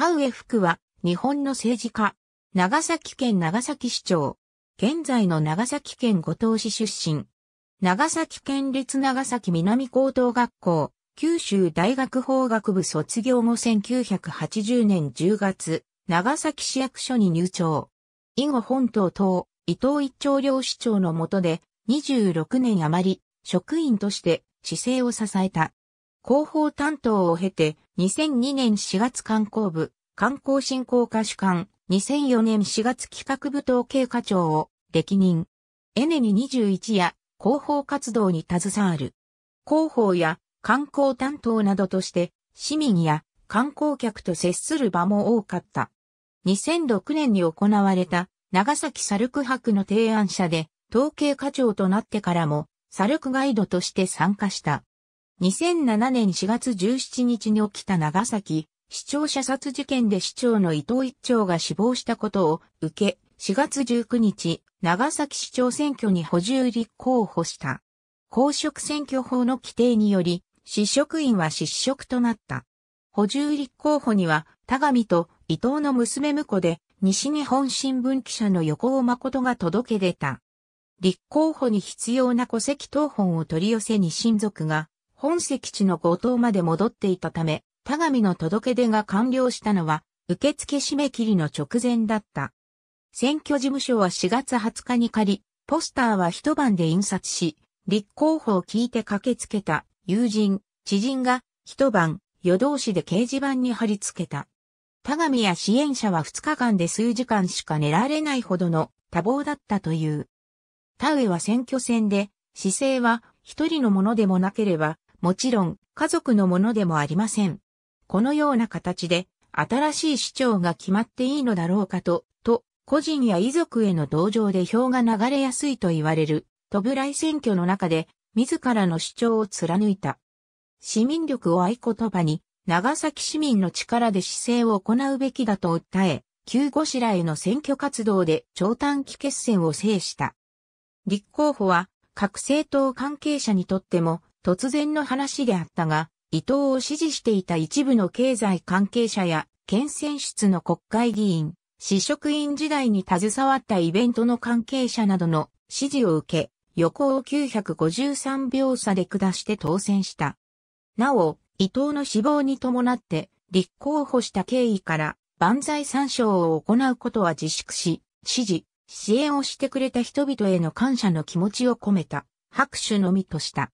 田上福は、日本の政治家、長崎県長崎市長、現在の長崎県五島市出身、長崎県立長崎南高等学校、九州大学法学部卒業後1980年10月、長崎市役所に入庁。以後本島等、伊藤一長領市長の下で、26年余り、職員として、市政を支えた。広報担当を経て、2002年4月観光部、観光振興課主管、2004年4月企画部統計課長を歴任。エネに21や広報活動に携わる。広報や観光担当などとして、市民や観光客と接する場も多かった。2006年に行われた長崎サルク博の提案者で、統計課長となってからも、サルクガイドとして参加した。2007年4月17日に起きた長崎、市長射殺事件で市長の伊藤一長が死亡したことを受け、4月19日、長崎市長選挙に補充立候補した。公職選挙法の規定により、市職員は失職となった。補充立候補には、田上と伊藤の娘婿で、西日本新聞記者の横尾誠が届け出た。立候補に必要な戸籍謄本を取り寄せに親族が本籍地の五島まで戻っていたため、田上の届け出が完了したのは、受付締め切りの直前だった。選挙事務所は4月20日に借り、ポスターは一晩で印刷し、立候補を聞いて駆けつけた友人、知人が一晩夜通しで掲示板に貼り付けた。田上や支援者は2日間で数時間しか寝られないほどの多忙だったという。田上は選挙戦で、姿勢は一人のものでもなければもちろん家族のものでもありません。このような形で新しい市長が決まっていいのだろうかと、と、個人や遺族への同情で票が流れやすいと言われる、都部来選挙の中で、自らの主張を貫いた。市民力を合言葉に、長崎市民の力で市政を行うべきだと訴え、旧五市らへの選挙活動で長短期決戦を制した。立候補は、各政党関係者にとっても、突然の話であったが、伊藤を支持していた一部の経済関係者や、県選出の国会議員、市職員時代に携わったイベントの関係者などの支持を受け、横を953秒差で下して当選した。なお、伊藤の死亡に伴って、立候補した経緯から、万歳参照を行うことは自粛し、支持、支援をしてくれた人々への感謝の気持ちを込めた、拍手のみとした。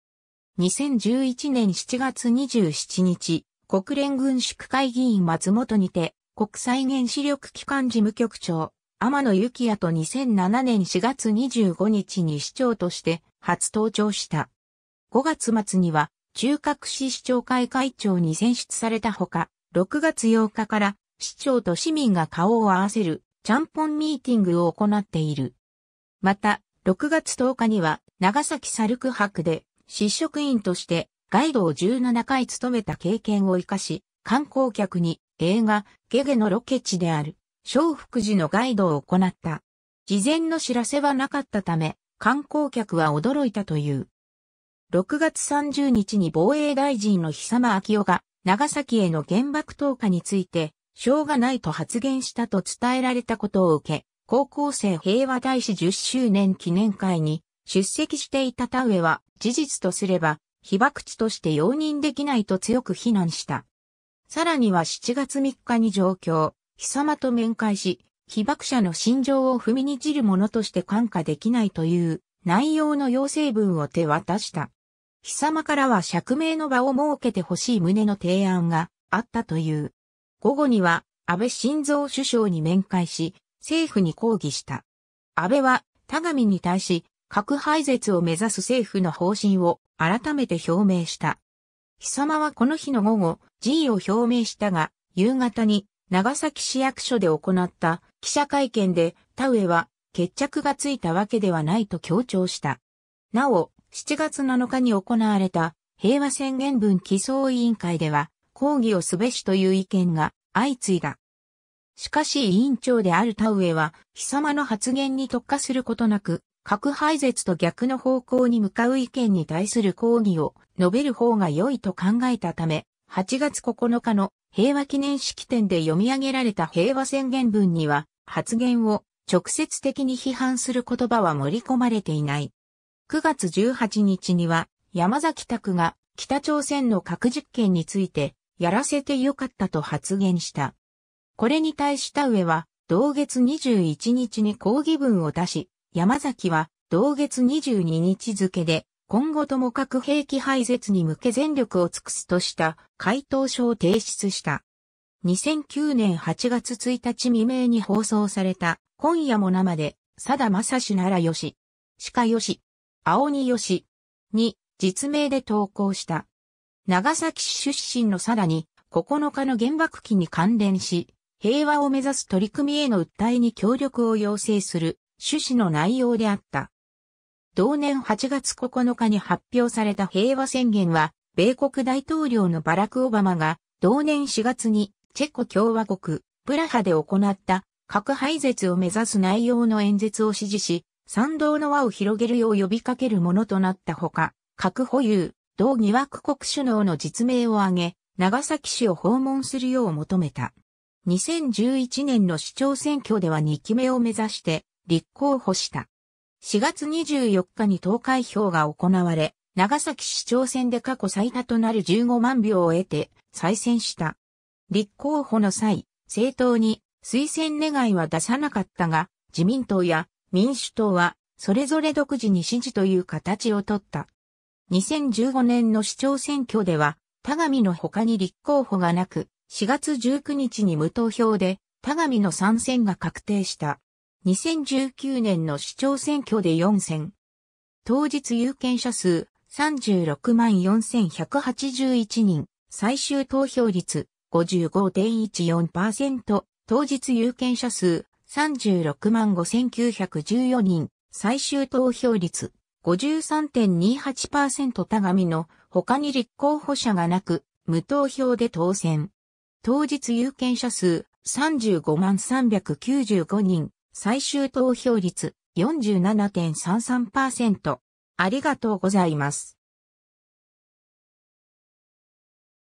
2011年7月27日、国連軍縮会議員松本にて、国際原子力機関事務局長、天野幸也と2007年4月25日に市長として初登庁した。5月末には、中核市市長会会長に選出されたほか、6月8日から市長と市民が顔を合わせるちゃんぽんミーティングを行っている。また、6月10日には長崎サルク博で失職員としてガイドを17回務めた経験を生かし、観光客に映画、ゲゲのロケ地である、小福寺のガイドを行った。事前の知らせはなかったため、観光客は驚いたという。6月30日に防衛大臣の久間昭夫が、長崎への原爆投下について、しょうがないと発言したと伝えられたことを受け、高校生平和大使10周年記念会に出席していた田植は事実とすれば被爆地として容認できないと強く非難した。さらには7月3日に上京、貴様と面会し、被爆者の心情を踏みにじるものとして感化できないという内容の要請文を手渡した。貴様からは釈明の場を設けてほしい旨の提案があったという。午後には安倍晋三首相に面会し、政府に抗議した。安倍は、田上に対し、核廃絶を目指す政府の方針を改めて表明した。貴様はこの日の午後、辞意を表明したが、夕方に長崎市役所で行った記者会見で田植えは決着がついたわけではないと強調した。なお、7月7日に行われた平和宣言文起草委員会では抗議をすべしという意見が相次いだ。しかし委員長である田植えは、貴様の発言に特化することなく、核廃絶と逆の方向に向かう意見に対する抗議を述べる方が良いと考えたため、8月9日の平和記念式典で読み上げられた平和宣言文には、発言を直接的に批判する言葉は盛り込まれていない。9月18日には、山崎拓が北朝鮮の核実験について、やらせてよかったと発言した。これに対した上は、同月21日に抗議文を出し、山崎は同月22日付で今後とも核兵器廃絶に向け全力を尽くすとした回答書を提出した。2009年8月1日未明に放送された今夜も生で、佐田正しならよし、鹿よし、青によし、に実名で投稿した。長崎市出身のさだに9日の原爆期に関連し、平和を目指す取り組みへの訴えに協力を要請する趣旨の内容であった。同年8月9日に発表された平和宣言は、米国大統領のバラク・オバマが、同年4月にチェコ共和国、プラハで行った核廃絶を目指す内容の演説を指示し、賛同の輪を広げるよう呼びかけるものとなったほか、核保有、同疑惑国首脳の実名を挙げ、長崎市を訪問するよう求めた。2011年の市長選挙では2期目を目指して、立候補した。4月24日に投開票が行われ、長崎市長選で過去最多となる15万票を得て再選した。立候補の際、政党に推薦願いは出さなかったが、自民党や民主党はそれぞれ独自に支持という形をとった。2015年の市長選挙では、田上の他に立候補がなく、4月19日に無投票で、田上の参戦が確定した。2019年の市長選挙で4選。当日有権者数36万4181人、最終投票率55.14%、当日有権者数36万5914人、最終投票率53.28%田上の他に立候補者がなく、無投票で当選。当日有権者数35万395人、最終投票率47.33%。ありがとうございます。